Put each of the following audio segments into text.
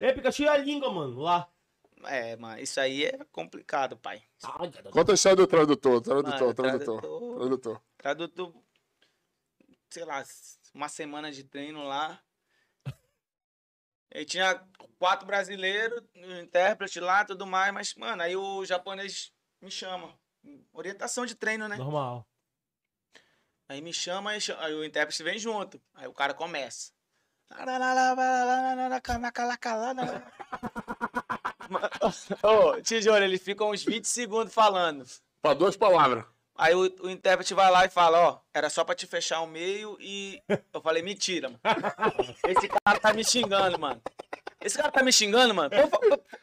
É, Pikachu é a língua, mano, lá. É, mas isso aí é complicado, pai. Conta a história do tradutor, tradutor, tradutor, tradutor. Tradutor, sei lá, uma semana de treino lá. E tinha quatro brasileiros, um intérprete lá, tudo mais, mas, mano, aí o japonês me chama. Orientação de treino, né? Normal. Aí me chama, aí o intérprete vem junto. Aí o cara começa. Ô, Tijolo, ele fica uns 20 segundos falando. Pra duas palavras. Aí o, o, intérprete vai lá e fala, ó, era só pra te fechar o meio e... Eu falei, mentira, mano. Esse cara tá me xingando, mano. Esse cara tá me xingando, mano.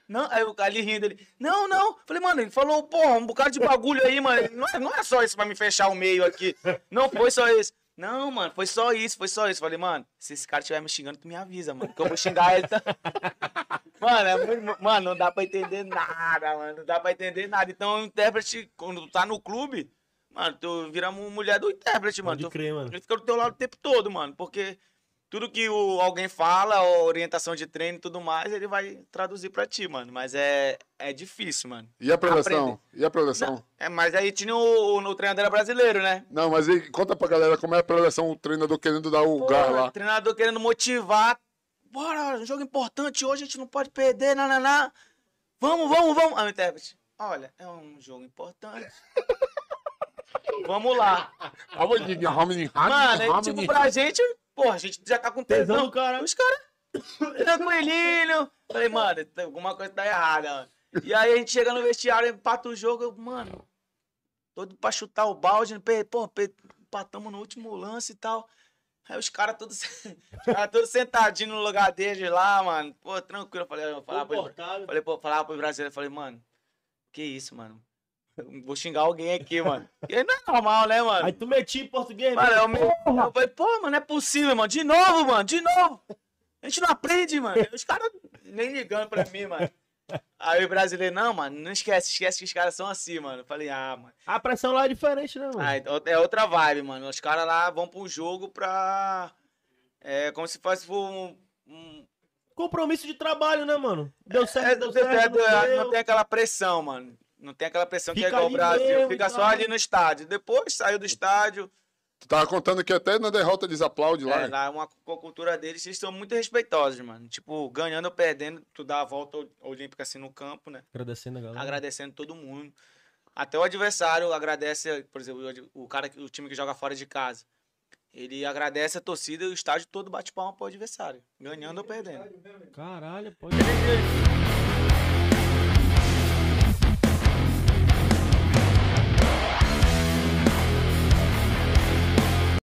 Não, aí o ali rindo, ele... Não, não. Falei, mano, ele falou, porra, um bocado de bagulho aí, mano. Não é, não é só isso pra me fechar o meio aqui. Não foi só isso. Não, mano, foi só isso, foi só isso. Falei, mano, se esse cara estiver me xingando, tu me avisa, mano. Que eu vou xingar ele. Tá... mano, é muito... mano, não dá pra entender nada, mano. Não dá pra entender nada. Então, o intérprete, quando tu tá no clube, mano, tu vira mulher do intérprete, mano. Pode tu... crer, mano. Ele fica do teu lado o tempo todo, mano. Porque tudo que o, alguém fala, orientação de treino e tudo mais, ele vai traduzir para ti, mano. Mas é, é difícil, mano. E a progressão? Aprender. E a progressão? Não, é, mas aí tinha o, o, o, treinador brasileiro, né? Não, mas aí, conta pra galera como é a progressão, o treinador querendo dar o Pô, gás lá. O treinador querendo motivar. Bora, um jogo importante hoje, a gente não pode perder, nananá. Vamos, vamos, vamos. Ah, o intérprete. Olha, é um jogo importante. vamos lá. Mano, é, tipo, pra gente, Porra, a gente já tá com tesão. tesão cara. Os caras, tranquilinho. Falei, mano, alguma coisa tá errada, mano. E aí a gente chega no vestiário, empata o jogo, eu, mano, todo pra chutar o balde, né? pô, empatamos no último lance e tal. Aí os caras todos cara todos sentadinhos no lugar deles lá, mano. Pô, tranquilo. falei, eu falava, pro, falei, pô, falava pro brasileiro, falei, mano, que isso, mano. Vou xingar alguém aqui, mano. E não é normal, né, mano? Aí tu meti em português, mano. Eu, me... eu falei, pô, mano, não é possível, mano. De novo, mano, de novo. A gente não aprende, mano. Os caras nem ligando pra mim, mano. Aí o brasileiro, não, mano, não esquece, esquece que os caras são assim, mano. Eu falei, ah, mano. A pressão lá é diferente, né, mano? Aí, ah, então é outra vibe, mano. Os caras lá vão pro jogo pra. É como se fosse um. um... Compromisso de trabalho, né, mano? Deu é, certo, é, deu, deu certo. Deu, é, deu. não tem aquela pressão, mano. Não tem aquela pressão fica que é igual o Brasil. Mesmo, fica só ali no estádio. Depois saiu do estádio. Tu tava contando que até na derrota eles aplaudem lá. É, né? lá é uma cultura deles, eles são muito respeitosos, mano. Tipo, ganhando ou perdendo, tu dá a volta olímpica assim no campo, né? Agradecendo a galera. Agradecendo todo mundo. Até o adversário agradece, por exemplo, o cara, o time que joga fora de casa. Ele agradece a torcida e o estádio todo bate palma pro adversário, ganhando ou perdendo. Caralho, pode.